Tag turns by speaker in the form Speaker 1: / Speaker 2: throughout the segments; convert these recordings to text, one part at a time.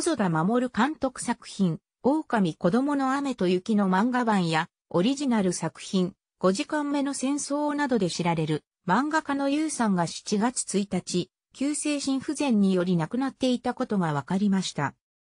Speaker 1: 細田守監督作品、狼子供の雨と雪の漫画版や、オリジナル作品、5時間目の戦争などで知られる、漫画家のゆうさんが7月1日、急性心不全により亡くなっていたことが分かりました。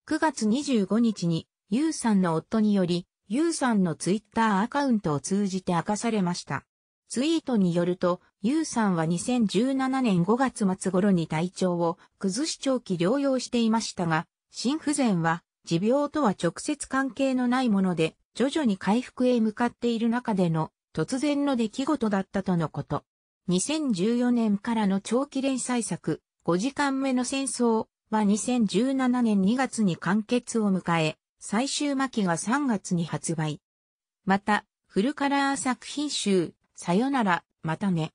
Speaker 1: 9月25日に、ゆうさんの夫により、ゆうさんのツイッターアカウントを通じて明かされました。ツイートによると、ゆうさんは2017年5月末頃に体調を崩し長期療養していましたが、心不全は持病とは直接関係のないもので、徐々に回復へ向かっている中での突然の出来事だったとのこと。2014年からの長期連載作、5時間目の戦争は2017年2月に完結を迎え、最終巻が3月に発売。また、フルカラー作品集、さよなら、またね。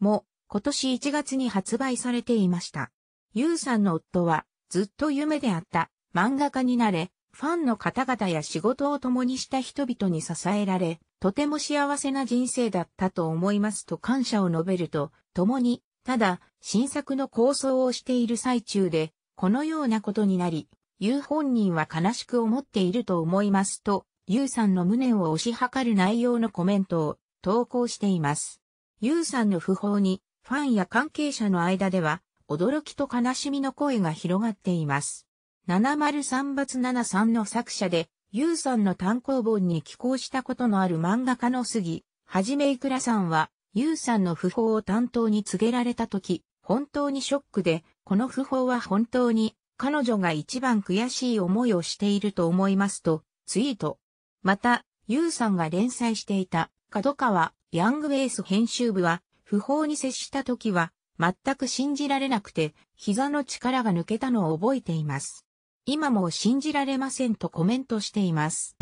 Speaker 1: も、今年1月に発売されていました。ゆうさんの夫は、ずっと夢であった漫画家になれ、ファンの方々や仕事を共にした人々に支えられ、とても幸せな人生だったと思いますと感謝を述べると、共に、ただ、新作の構想をしている最中で、このようなことになり、ユう本人は悲しく思っていると思いますと、ユうさんの無念を推し量る内容のコメントを投稿しています。ユうさんの訃報に、ファンや関係者の間では、驚きと悲しみの声が広がっています。703-73の作者で、ゆうさんの単行本に寄稿したことのある漫画家の杉、はじめいくらさんは、ゆうさんの訃報を担当に告げられた時、本当にショックで、この訃報は本当に、彼女が一番悔しい思いをしていると思いますと、ツイート。また、ゆうさんが連載していた、角川、ヤングエース編集部は、不法に接した時は、全く信じられなくて、膝の力が抜けたのを覚えています。今も信じられませんとコメントしています。